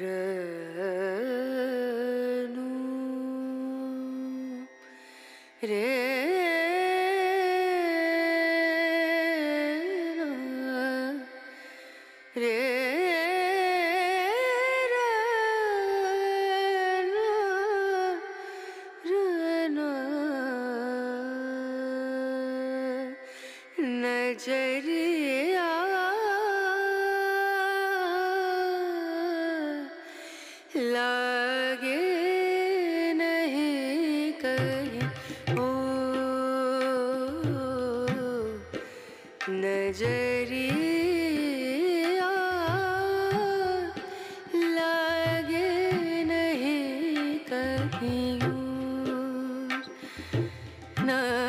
ra नहीं कली ओ नजरिया लागे नहीं कहीं। न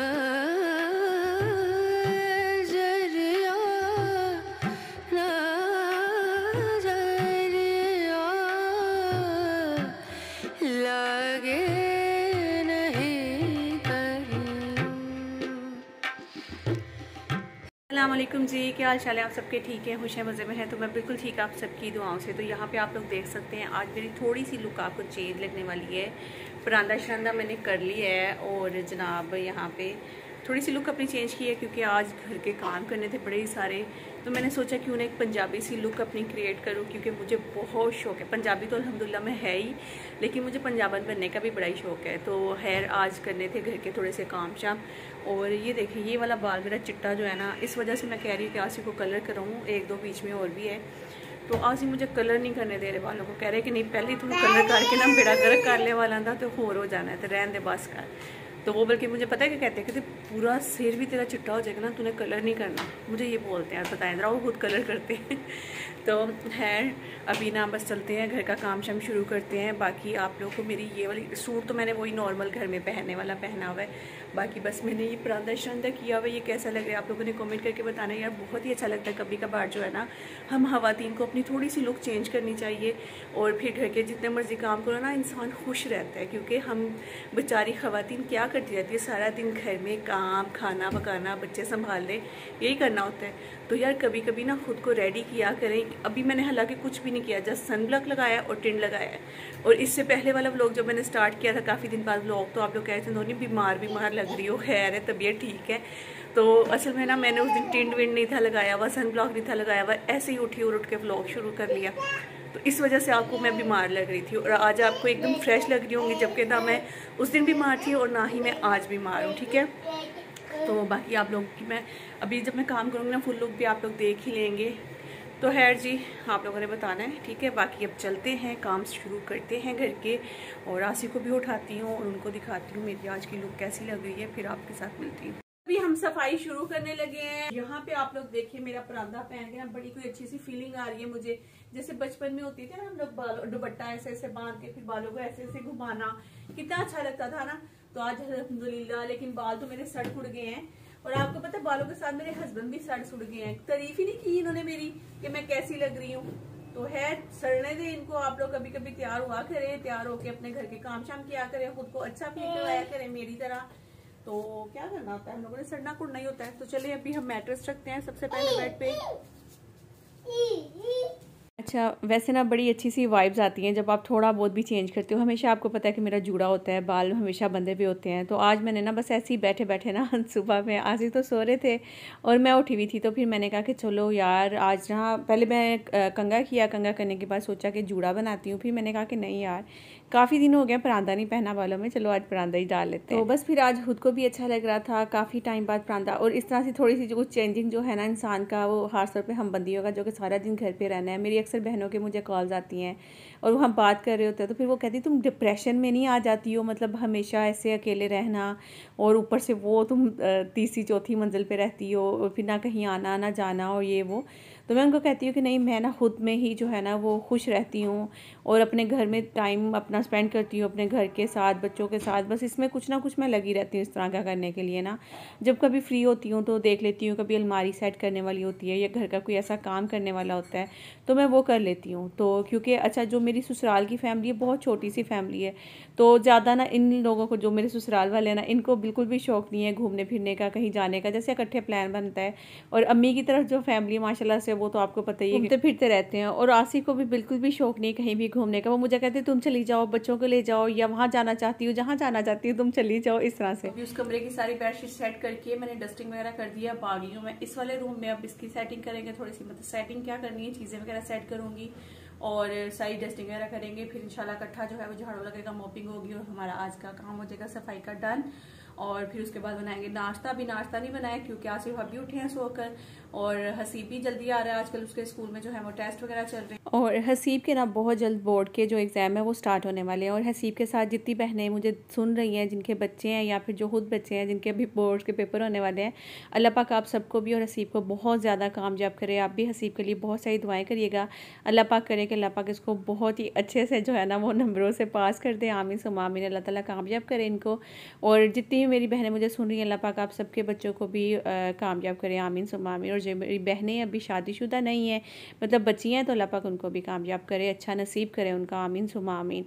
वालेकुम जी क्या हाल चाल है आप सबके ठीक हैं खुश हैं मज़े में हैं तो मैं बिल्कुल ठीक आप सबकी दुआओं से तो यहाँ पे आप लोग देख सकते हैं आज मेरी थोड़ी सी लुक आपको चेंज लगने वाली है परांदा शरंदा मैंने कर लिया है और जनाब यहाँ पे थोड़ी सी लुक अपनी चेंज की है क्योंकि आज घर के काम करने थे बड़े ही सारे तो मैंने सोचा क्यों ना एक पंजाबी सी लुक अपनी क्रिएट करूँ क्योंकि मुझे बहुत शौक है पंजाबी तो अलहमदिल्ला में है ही लेकिन मुझे पंजाबन बनने का भी बड़ा ही शौक है तो हेयर आज करने थे घर के थोड़े से काम शाम और ये देखिए ये वाला बाल मेरा चिट्टा जो है ना इस वजह से मैं कह रही हूँ कि आसिफ को कलर कराऊँ एक दो बीच में और भी है तो आसिफ मुझे कलर नहीं करने दे रहे बालों को कह रहे कि नहीं पहले तुम कलर करके ना बेड़ा गर्क कर ले वाला था तो होर हो जाना है तो रहन दे बस कर तो वो बल्कि मुझे पता है क्या कहते हैं कहते पूरा सिर भी तेरा चिट्टा हो जाएगा ना तूने कलर नहीं करना मुझे ये बोलते हैं बताए जरा वो खुद कलर करते हैं तो है अभी ना बस चलते हैं घर का काम शाम शुरू करते हैं बाकी आप लोगों को मेरी ये वाली सूट तो मैंने वही नॉर्मल घर में पहनने वाला पहना हुआ है बाकी बस मैंने ये परांदा शरांदा किया हुआ है ये कैसा लग रहा है आप लोगों ने कमेंट करके बताना यार बहुत ही अच्छा लगता है कभी कभार जो है ना हम खातन को अपनी थोड़ी सी लुक चेंज करनी चाहिए और फिर घर के जितने मर्ज़ी काम करो ना इंसान खुश रहता है क्योंकि हम बेचारी खातन क्या करती रहती है सारा दिन घर में काम खाना पकाना बच्चे संभालने यही करना होता है तो यार कभी कभी ना खुद को रेडी किया करें अभी मैंने हालांकि कुछ भी नहीं किया जस्ट सन ब्लॉक लगाया और टिंड लगाया और इससे पहले वाला व्लॉग जब मैंने स्टार्ट किया था काफ़ी दिन बाद व्लॉग तो आप लोग कह रहे थे धोनी बीमार बीमार लग रही हो खैर है तबीयत ठीक है तो असल में ना मैंने उस दिन टिंड विंड नहीं था लगाया हुआ सन ब्लॉक नहीं था लगाया हुआ ऐसे ही उठी और उठ के ब्लॉग शुरू कर लिया तो इस वजह से आपको मैं बीमार लग रही थी और आज आपको एकदम फ्रेश लग रही होंगी जबकि ना मैं उस दिन बीमार थी और ना ही मैं आज बीमार हूँ ठीक है तो बाकी आप लोग की मैं अभी जब मैं काम करूँगी ना फुल लुक भी आप लोग देख ही लेंगे तो हैर जी आप लोगों ने बताना है ठीक है बाकी अब चलते हैं काम शुरू करते हैं घर के और आसी को भी उठाती हूँ और उनको दिखाती हूँ मेरी आज की लुक कैसी लग रही है फिर आपके साथ मिलती हूँ हम सफाई शुरू करने लगे हैं यहाँ पे आप लोग देखिए मेरा परांदा पहन गया बड़ी कोई अच्छी सी फीलिंग आ रही है मुझे जैसे बचपन में होती थी ना हम लोग बालों दुबट्टा ऐसे ऐसे बांध के फिर बालों को ऐसे ऐसे घुमाना कितना अच्छा लगता था ना तो आज अलहमदुल्ला लेकिन बाल तो मेरे सड़ उड़ गए हैं और आपको पता है बालों के साथ मेरे हस्बैंड भी सड़ सुड़ गए हैं तारीफ ही नहीं की इन्होंने मेरी कि मैं कैसी लग रही हूँ तो है सड़ने दे इनको आप लोग कभी कभी तैयार हुआ करें तैयार होके अपने घर के काम शाम किया करें खुद को अच्छा फील करवाया करें मेरी तरह तो क्या करना होता है हम लोगों ने सड़ना कुड़ना ही होता है तो चलिए अभी हम मैट्रेस रखते हैं सबसे पहले बेड पे अच्छा वैसे ना बड़ी अच्छी सी वाइब्स आती हैं जब आप थोड़ा बहुत भी चेंज करते हो हमेशा आपको पता है कि मेरा जूड़ा होता है बाल हमेशा बंधे भी होते हैं तो आज मैंने ना बस ऐसे ही बैठे बैठे ना सुबह में आज ही तो सो रहे थे और मैं उठी हुई थी तो फिर मैंने कहा कि चलो यार आज ना पहले मैं कंगा किया कंगा करने के बाद सोचा कि जूड़ा बनाती हूँ फिर मैंने कहा कि नहीं यार काफ़ी दिन हो गया परांदा नहीं पहना वालों में चलो आज परांदा ही डाल लेते तो हैं तो बस फिर आज खुद को भी अच्छा लग रहा था काफ़ी टाइम बाद परांदा और इस तरह से थोड़ी सी जो कुछ चेंजिंग जो है ना इंसान का वो खास तौर पर हम बंदियों का जो कि सारा दिन घर पर रहना है मेरी अक्सर बहनों के मुझे कॉल्स आती हैं और हम बात कर रहे होते हैं तो फिर वो कहती तुम डिप्रेशन में नहीं आ जाती हो मतलब हमेशा ऐसे अकेले रहना और ऊपर से वो तुम तीसरी चौथी मंजिल पे रहती हो और फिर ना कहीं आना ना जाना और ये वो तो मैं उनको कहती हूँ कि नहीं मैं ना खुद में ही जो है ना वो खुश रहती हूँ और अपने घर में टाइम अपना स्पेंड करती हूँ अपने घर के साथ बच्चों के साथ बस इसमें कुछ ना कुछ मैं लगी रहती हूँ इस तरह का करने के लिए ना जब कभी फ्री होती हूँ तो देख लेती हूँ कभी अलमारी सेट करने वाली होती है या घर का कोई ऐसा काम करने वाला होता है तो मैं वो कर लेती हूँ तो क्योंकि अच्छा जो मेरी ससुराल की फैमिली है बहुत छोटी सी फैमिली है तो ज़्यादा ना इन लोगों को जो मेरे ससुराल वाले हैं ना इनको बिल्कुल भी शौक नहीं है घूमने फिरने का कहीं जाने का जैसे इकट्ठे प्लान बनता है और अम्मी की तरफ जो फैमिली है माशाला से वो तो आपको पता ही है घूमते फिरते रहते हैं और आसिफ को भी बिल्कुल भी शौक नहीं कहीं भी घूमने का वो मुझे कहते तुम चली जाओ बच्चों को ले जाओ या वहाँ जाना चाहती हो जहाँ जाना चाहती हो तुम चली जाओ इस तरह से उस कमरे की सारी बेडशीट सेट करके मैंने डस्टिंग वगैरह कर दिया बागी हूँ मैं इस वाले रूम में अब इसकी सेटिंग करेंगे थोड़ी सी मतलब सेटिंग क्या करनी है चीज़ें वगैरह सेट करूँगी और सारी डस्टिंग वगैरह करेंगे फिर इंशाल्लाह इकट्ठा जो है वो झाड़ू लगेगा मॉपिंग होगी और हमारा आज का काम हो जाएगा सफाई का डन और फिर उसके बाद बनाएंगे नाश्ता भी नाश्ता नहीं बनाया क्योंकि आज सिर्फ अभी उठे हैं सोकर और हसीब भी जल्दी आ रहा है आजकल उसके स्कूल में जो है वो टेस्ट वगैरह चल रहे हैं और हसीब के ना बहुत जल्द बोर्ड के जो एग्ज़ाम है वो स्टार्ट होने वाले हैं और हसीब के साथ जितनी बहनें मुझे सुन रही हैं जिनके बच्चे हैं या फिर जो खुद बच्चे हैं जिनके अभी बोर्ड के पेपर होने वाले हैं अल्लाह पाक आप सबको भी और हसीब को बहुत ज़्यादा कामयाब करे आप भी हसीब के लिए बहुत सारी दुआएँ करिएगा अल्लाह पाक करें कि अल्लाह पाक इसको बहुत ही अच्छे से जो है ना वो नंबरों से पास कर दे आमिर सुमामिन अल्लाह ताली कामयाब करें इनको और जितनी मेरी बहनें मुझे सुन रही हैं अल्लाह पाक आप सबके बच्चों को भी कामयाब करें आमीन सुम आमीन और जो मेरी बहनें अभी शादीशुदा नहीं हैं मतलब बच्ची हैं तो अल्लाह पाक उनको भी कामयाब करे अच्छा नसीब करें उनका आमीन सुम आमीन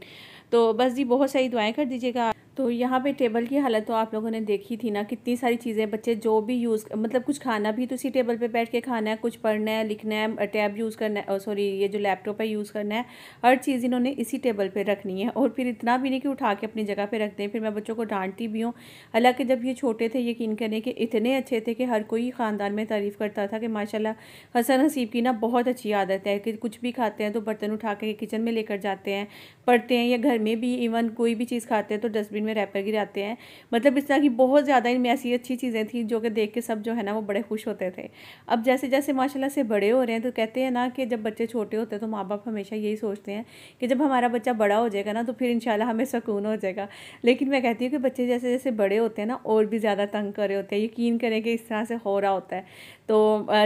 तो बस जी बहुत सही दुआएँ कर दीजिएगा तो यहाँ पे टेबल की हालत तो आप लोगों ने देखी थी ना कितनी सारी चीज़ें बच्चे जो भी यूज़ मतलब कुछ खाना भी तो इसी टेबल पे बैठ के खाना है कुछ पढ़ना है लिखना है टैब यूज़ करना है सॉरी ये जो लैपटॉप है यूज़ करना है हर चीज़ इन्होंने इसी टेबल पे रखनी है और फिर इतना भी नहीं कि उठा के अपनी जगह पर रख दें फिर मैं बच्चों को डांटती भी हूँ हालाँकि जब ये छोटे थे यकीन करें कि इतने अच्छे थे कि हर कोई ख़ानदान में तारीफ़ करता था कि माशाला हसन हसीब की ना बहुत अच्छी आदत है कि कुछ भी खाते हैं तो बर्तन उठा के किचन में लेकर जाते हैं पढ़ते हैं या घर में भी इवन कोई भी चीज़ खाते हैं तो डस्टबिन डस्टबिन में रैपर गिराते हैं मतलब इस तरह की बहुत ज़्यादा इनमें ऐसी अच्छी चीज़ें थी जो कि देख के सब जो है ना वो बड़े खुश होते थे अब जैसे जैसे माशाल्लाह से बड़े हो रहे हैं तो कहते हैं ना कि जब बच्चे छोटे होते हैं तो माँ बाप हमेशा यही सोचते हैं कि जब हमारा बच्चा बड़ा हो जाएगा ना तो फिर इन हमें सुकून हो जाएगा लेकिन मैं कहती हूँ कि बच्चे जैसे जैसे बड़े होते हैं ना और भी ज़्यादा तंग करे होते हैं यकीन करें कि इस तरह से हो रहा होता है तो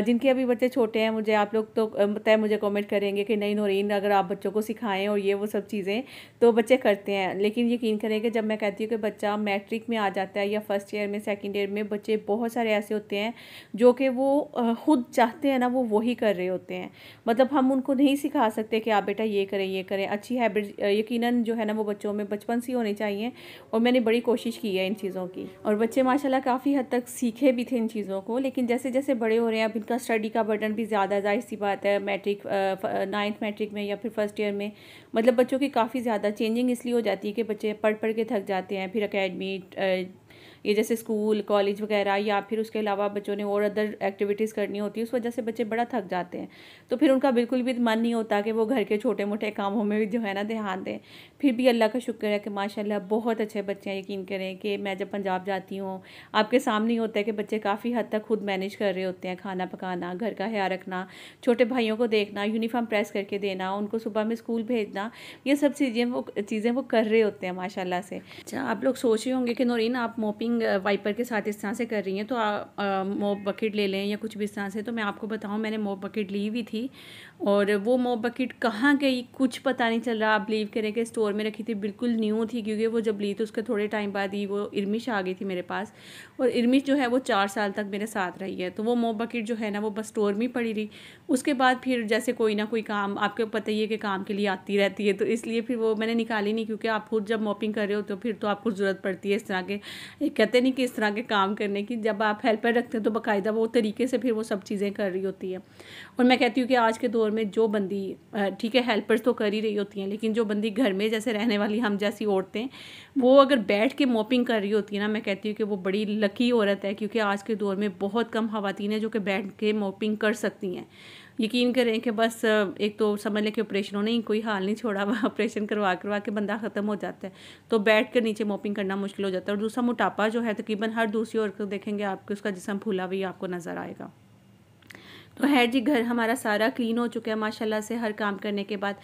जिनके अभी बच्चे छोटे हैं मुझे आप लोग तो तय मुझे कमेंट करेंगे कि नहीं नौरीन अगर आप बच्चों को सिखाएं और ये वो सब चीज़ें तो बच्चे करते हैं लेकिन यकीन करें कि जब मैं कहती हूँ कि बच्चा मैट्रिक में आ जाता है या फर्स्ट ईयर में सेकेंड ईयर में बच्चे बहुत सारे ऐसे होते हैं जो कि वो खुद चाहते हैं ना वो वही कर रहे होते हैं मतलब हम उनको नहीं सिखा सकते कि आप बेटा ये करें ये करें अच्छी हैबिट यकीन जो है ना वो बच्चों में बचपन से होनी चाहिए और मैंने बड़ी कोशिश की है इन चीज़ों की और बच्चे माशाला काफ़ी हद तक सीखे भी थे इन चीज़ों को लेकिन जैसे जैसे बड़े हो रहे हैं अब इनका स्टडी का बर्डन भी ज़्यादा जाहिर सी बात है मैट्रिक नाइन्थ मैट्रिक में या फिर फर्स्ट ईयर में मतलब बच्चों की काफ़ी ज़्यादा चेंजिंग इसलिए हो जाती है कि बच्चे पढ़ पढ़ के थक जाते जाते हैं फिर अकेडमी ये जैसे स्कूल कॉलेज वगैरह या फिर उसके अलावा बच्चों ने और अदर एक्टिविटीज़ करनी होती है उस वजह से बच्चे बड़ा थक जाते हैं तो फिर उनका बिल्कुल भी मन नहीं होता कि वो घर के छोटे मोटे कामों में भी जो है ना ध्यान दें फिर भी अल्लाह का शुक्र है कि माशाल्लाह बहुत अच्छे बच्चे हैं यकीन करें कि मैं जब पंजाब जाती हूँ आपके सामने ही होता है कि बच्चे काफ़ी हद तक खुद मैनेज कर रहे होते हैं खाना पकाना घर का ख्याल रखना छोटे भाइयों को देखना यूनिफॉर्म प्रेस करके देना उनको सुबह में स्कूल भेजना ये सब चीज़ें वो चीज़ें वो कर रहे होते हैं माशाला से अच्छा आप लोग सोच रहे होंगे कि नौरीन आप मोपिंग वाइपर के साथ इस तरह से कर रही हैं तो आप मोप बकेट ले लें या कुछ भी इस तरह से तो मैं आपको बताऊँ मैंने मोप बकेट ली हुई थी और वो मो बकेट कहाँ गई कुछ पता नहीं चल रहा आप बिलीव करें कि स्टोर में रखी थी बिल्कुल न्यू थी क्योंकि वो जब ली तो उसके थोड़े टाइम बाद ही वो इर्मिश आ गई थी मेरे पास और इर्मिश जो है वो चार साल तक मेरे साथ रही है तो वो मो बकेट जो है ना वो बस स्टोर में पड़ी रही उसके बाद फिर जैसे कोई ना कोई काम आपको पता ही है कि काम के लिए आती रहती है तो इसलिए फिर वो मैंने निकाली नहीं क्योंकि आप खुद जब मॉपिंग कर रहे हो तो फिर तो आपको ज़रूरत पड़ती है इस तरह के कहते नहीं कि इस तरह के काम करने की जब आप हेल्पर रखते हैं तो बाकायदा वो तरीके से फिर वो सब चीज़ें कर रही होती है और मैं कहती हूँ कि आज के दौर स्टोर में जो बंदी ठीक है हेल्पर्स तो कर ही रही होती हैं लेकिन जो बंदी घर में जैसे रहने वाली हम जैसी औरतें वो अगर बैठ के मोपिंग कर रही होती है ना मैं कहती हूँ कि वो बड़ी लकी औरत है क्योंकि आज के दौर में बहुत कम खातन है जो कि बैठ के मोपिंग कर सकती हैं यकीन करें कि बस एक तो समझ लें कि ऑपरेशनों ने कोई हाल नहीं छोड़ा हुआ ऑपरेशन करवा करवा के बंदा ख़त्म हो जाता है तो बैठ कर नीचे मोपिंग करना मुश्किल हो जाता है और दूसरा मोटापा जो है तकरीबन हर दूसरी औरत को देखेंगे आपके उसका जिसम फूला भी आपको नज़र आएगा तो है जी घर हमारा सारा क्लीन हो चुका है माशाल्लाह से हर काम करने के बाद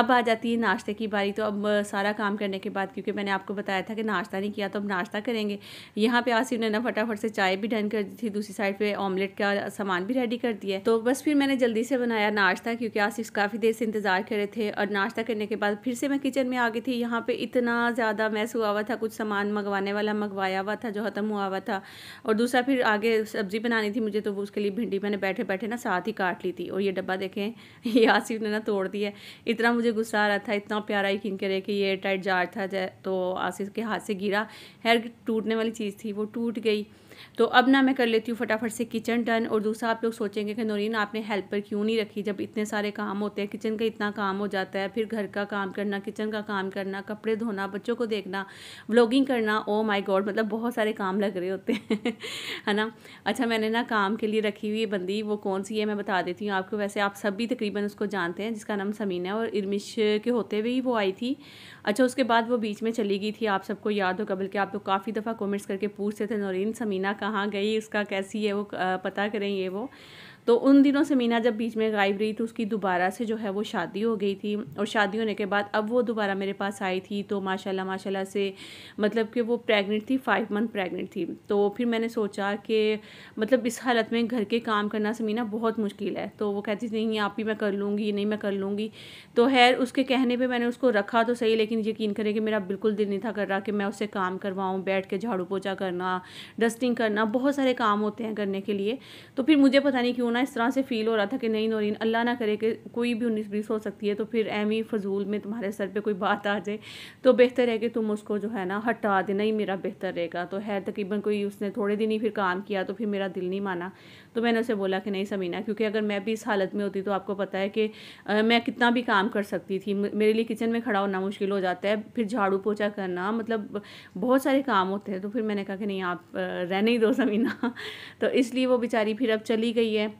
अब आ जाती है नाश्ते की बारी तो अब सारा काम करने के बाद क्योंकि मैंने आपको बताया था कि नाश्ता नहीं किया तो अब नाश्ता करेंगे यहाँ पे आसिफ ने ना फटाफट से चाय भी डन कर दी थी दूसरी साइड पे ऑमलेट का सामान भी रेडी कर दिया तो बस फिर मैंने जल्दी से बनाया नाश्ता क्योंकि आसिफ काफ़ी देर से इंतज़ार कर रहे थे और नाश्ता करने के बाद फिर से मैं किचन में आ गई थी यहाँ पर इतना ज़्यादा मैस हुआ हुआ था कुछ सामान मंगवाने वाला मंगवाया हुआ था जो ख़त्म हुआ हुआ था और दूसरा फिर आगे सब्ज़ी बनानी थी मुझे तो उसके लिए भिंडी मैंने बैठे बैठे ना साथ ही काट ली थी और ये डब्बा देखें ये आसिफ ने ना तोड़ दिया इतना मुझे गुस्सा आ रहा था इतना प्यारा ही करे कि ये टाइट जार था तो आसिफ के हाथ से गिरा हेयर टूटने वाली चीज़ थी वो टूट गई तो अब ना मैं कर लेती हूँ फटाफट से किचन डन और दूसरा आप लोग सोचेंगे कि नौरीन आपने हेल्पर क्यों नहीं रखी जब इतने सारे काम होते हैं किचन का इतना काम हो जाता है फिर घर का काम करना किचन का काम करना कपड़े धोना बच्चों को देखना व्लॉगिंग करना ओ माई गॉड मतलब बहुत सारे काम लग रहे होते हैं है ना अच्छा मैंने ना काम के लिए रखी हुई बंदी वो कौन सी है मैं बता देती हूँ आपको वैसे आप सब भी तकरीबन उसको जानते हैं जिसका नाम समीना है और इर्मिश के होते हुए ही वो आई थी अच्छा उसके बाद वो बीच में चली गई थी आप सबको याद होगा बल्कि आप लोग काफ़ी दफ़ा कमेंट्स करके पूछते थे नौरीन समीना मीना कहाँ गई उसका कैसी है वो पता करें ये वो तो उन दिनों से मीना जब बीच में गायब रही तो उसकी दोबारा से जो है वो शादी हो गई थी और शादी होने के बाद अब वो दोबारा मेरे पास आई थी तो माशाल्लाह माशाल्लाह से मतलब कि वो प्रेग्नेंट थी फाइव मंथ प्रेग्नेंट थी तो फिर मैंने सोचा कि मतलब इस हालत में घर के काम करना समीना बहुत मुश्किल है तो वो कहती थी नहीं आप ही मैं कर लूँगी नहीं मैं कर लूँगी तो खैर उसके कहने पर मैंने उसको रखा तो सही लेकिन यकीन करें कि मेरा बिल्कुल दिल नहीं था कर रहा कि मैं उससे काम करवाऊँ बैठ के झाड़ू पोछा करना डस्टिंग करना बहुत सारे काम होते हैं करने के लिए तो फिर मुझे पता नहीं क्यों ना इस तरह से फ़ील हो रहा था कि नहीं नौरीन अल्लाह ना करे कि कोई भी उन्नीस बीस हो सकती है तो फिर एमी फजूल में तुम्हारे सर पर कोई बात आ जाए तो बेहतर है कि तुम उसको जो है ना हटा देना ही मेरा बेहतर रहेगा तो है तकरीबन कोई उसने थोड़े दिन ही फिर काम किया तो फिर मेरा दिल नहीं माना तो मैंने उसे बोला कि नहीं समीना क्योंकि अगर मैं भी इस हालत में होती तो आपको पता है कि मैं कितना भी काम कर सकती थी मेरे लिए किचन में खड़ा होना मुश्किल हो जाता है फिर झाड़ू पोछा करना मतलब बहुत सारे काम होते हैं तो फिर मैंने कहा कि नहीं आप रहने ही दो समीना तो इसलिए वो बेचारी फिर अब चली गई है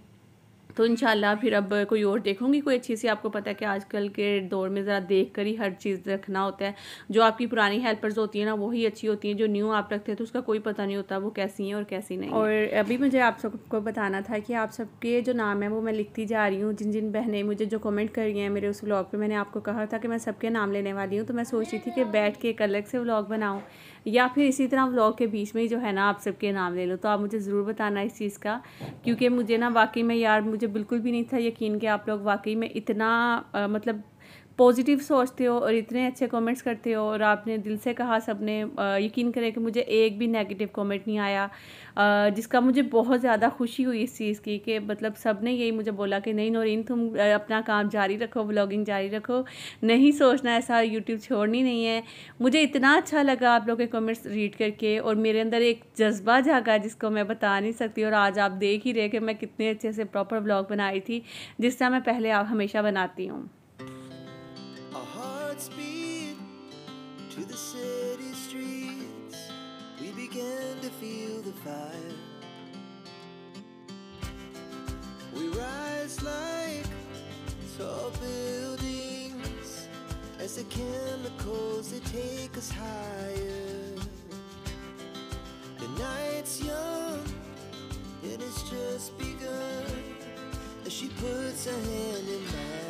तो इन फिर अब कोई और देखूंगी कोई अच्छी सी आपको पता है कि आजकल के दौर में ज़रा देख कर ही हर चीज़ रखना होता है जो आपकी पुरानी हेल्पर्स होती है ना वही अच्छी होती हैं जो न्यू आप रखते हैं तो उसका कोई पता नहीं होता वो कैसी हैं और कैसी नहीं और अभी मुझे आप सबको बताना था कि आप सबके जो नाम है वो मैं लिखती जा रही हूँ जिन जिन बहनें मुझे जो कमेंट कर रही हैं मेरे उस ब्लॉग पर मैंने आपको कहा था कि मैं सबके नाम लेने वाली हूँ तो मैं सोच रही थी कि बैठ के एक अलग से ब्लॉग बनाऊँ या फिर इसी तरह व्लॉग के बीच में ही जो है ना आप सबके नाम ले लो तो आप मुझे ज़रूर बताना इस चीज़ का क्योंकि मुझे ना वाकई में यार मुझे बिल्कुल भी नहीं था यकीन कि आप लोग वाकई में इतना आ, मतलब पॉजिटिव सोचते हो और इतने अच्छे कमेंट्स करते हो और आपने दिल से कहा सबने यकीन करें कि मुझे एक भी नेगेटिव कमेंट नहीं आया जिसका मुझे बहुत ज़्यादा खुशी हुई इस चीज़ की कि मतलब सब ने यही मुझे बोला कि नहीं नोरिन तुम अपना काम जारी रखो ब्लॉगिंग जारी रखो नहीं सोचना ऐसा यूट्यूब छोड़नी नहीं है मुझे इतना अच्छा लगा आप लोग के कमेंट्स रीड करके और मेरे अंदर एक जज्बा जागा जिसको मैं बता नहीं सकती और आज आप देख ही रहे कि मैं कितने अच्छे से प्रॉपर ब्लॉग बनाई थी जिसका मैं पहले आप हमेशा बनाती हूँ to the city streets, we began to feel the fire. We rise like tall buildings as the chemicals they take us higher. The night's young and it's just begun as she puts her hand in mine.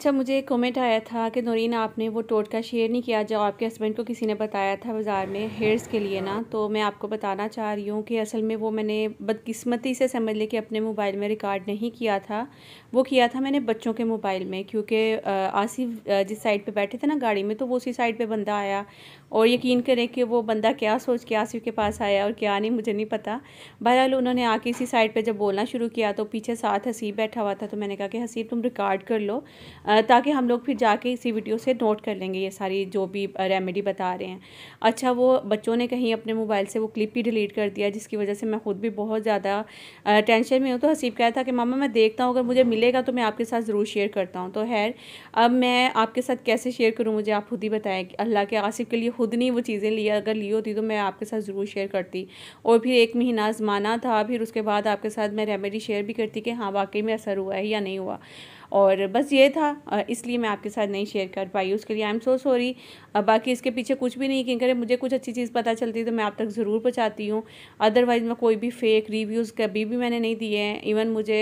अच्छा मुझे एक comment आया था कि नौरीन आपने वो टोटका share नहीं किया जब आपके हस्बैंड को किसी ने बताया था बाज़ार में हेयर्स के लिए ना तो मैं आपको बताना चाह रही हूँ कि असल में वो मैंने बदकिस्मती से समझ ले कि अपने मोबाइल में रिकॉर्ड नहीं किया था वो किया था मैंने बच्चों के मोबाइल में क्योंकि आसिफ जिस साइड पे बैठे थे ना गाड़ी में तो वो उसी साइड पे बंदा आया और यकीन करें कि वो बंदा क्या सोच के आसिफ के पास आया और क्या नहीं मुझे नहीं पता बहरहाल उन्होंने आके इसी साइड पर जब बोलना शुरू किया तो पीछे साथ हसीब बैठा हुआ था तो मैंने कहा कि हसीब तुम रिकॉर्ड कर लो ताकि हम लोग फिर जाके इसी वीडियो से नोट कर लेंगे ये सारी जो भी रेमेडी बता रहे हैं अच्छा वो बच्चों ने कहीं अपने मोबाइल से वो क्लिप ही डिलीट कर दिया जिसकी वजह से मैं खुद भी बहुत ज़्यादा टेंशन में हूँ तो हसीब कह था कि मामा मैं देखता हूँ अगर मुझे मिल मिलेगा तो मैं आपके साथ ज़रूर शेयर करता हूँ तो खैर अब मैं आपके साथ कैसे शेयर करूँ मुझे आप खुद ही बताएं अल्लाह के आसिफ के लिए खुद नहीं वो चीज़ें ली अगर ली होती तो मैं आपके साथ ज़रूर शेयर करती और फिर एक महीना आजमाना था फिर उसके बाद आपके साथ मैं रेमेडी शेयर भी करती कि हाँ वाकई में असर हुआ है या नहीं हुआ और बस ये था इसलिए मैं आपके साथ नहीं शेयर कर पाई उसके लिए आई एम सो सॉरी अब बाकी इसके पीछे कुछ भी नहीं कहीं मुझे कुछ अच्छी चीज़ पता चलती है तो मैं आप तक ज़रूर पहुँचाती हूँ अदरवाइज़ मैं कोई भी फेक रिव्यूज़ कभी भी मैंने नहीं दिए हैं इवन मुझे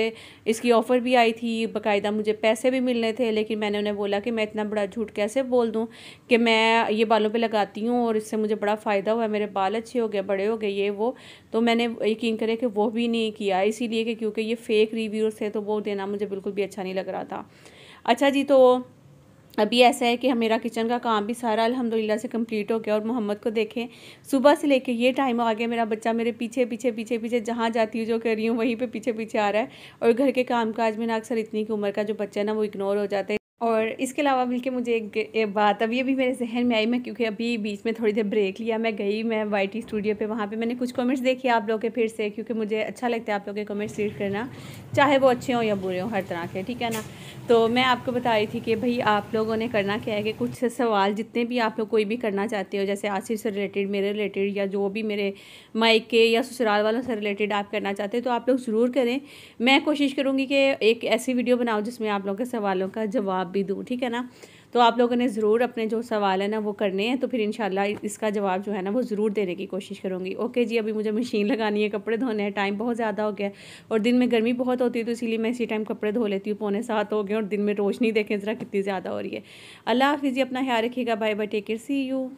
इसकी ऑफ़र भी आई थी बाकायदा मुझे पैसे भी मिलने थे लेकिन मैंने उन्हें बोला कि मैं इतना बड़ा झूठ कैसे बोल दूँ कि मैं ये बालों पर लगाती हूँ और इससे मुझे बड़ा फ़ायदा हुआ मेरे बाल अच्छे हो गए बड़े हो गए ये वो तो मैंने यकीन करे कि वो भी नहीं किया इसीलिए कि क्योंकि ये फ़ेक रिव्यूज़ थे तो वो देना मुझे बिल्कुल भी अच्छा नहीं लग रहा था अच्छा जी तो अभी ऐसा है कि मेरा किचन का काम भी सारा अल्हम्दुलिल्लाह से कंप्लीट हो गया और मोहम्मद को देखें सुबह से लेके ये टाइम आ गया मेरा बच्चा मेरे पीछे पीछे पीछे पीछे जहाँ जाती हूँ जो कर रही हूँ वहीं पे पीछे पीछे आ रहा है और घर के काम काज में ना अक्सर इतनी की उम्र का जो बच्चा है ना वो इग्नोर हो जाते है और इसके अलावा बल्कि मुझे एक, एक बात अभी अभी मेरे जहन में आई मैं क्योंकि अभी बीच में थोड़ी देर ब्रेक लिया मैं गई मैं वाई स्टूडियो पे वहाँ पे मैंने कुछ कमेंट्स देखे आप लोग के फिर से क्योंकि मुझे अच्छा लगता है आप लोगों के कमेंट्स रीड करना चाहे वो अच्छे हों या बुरे हों हर तरह के ठीक है ना तो मैं आपको बता रही थी कि भाई आप लोगों ने करना क्या है कि कुछ सवाल जितने भी आप लोग कोई भी करना चाहते हो जैसे आसिफ से रिलेटेड मेरे रिलेटेड या जो भी मेरे माइक के या ससुराल वालों से रिलेटेड आप करना चाहते हो तो आप लोग ज़रूर करें मैं कोशिश करूँगी कि एक ऐसी वीडियो बनाऊँ जिसमें आप लोगों के सवालों का जवाब भी दूँ ठीक है ना तो आप लोगों ने ज़रूर अपने जो सवाल है ना वो करने हैं तो फिर इन इसका जवाब जो है ना वो ज़रूर देने की कोशिश करूँगी ओके जी अभी मुझे मशीन लगानी है कपड़े धोने हैं टाइम बहुत ज़्यादा हो गया और दिन में गर्मी बहुत होती है तो इसीलिए मैं इसी टाइम कपड़े धो लेती हूँ पौने सात हो गए और दिन में रोशनी देखें ज़रा कितनी ज़्यादा हो रही है अल्लाह हाफिज़ी अपना ख्याल रखिएगा bye bye take care see you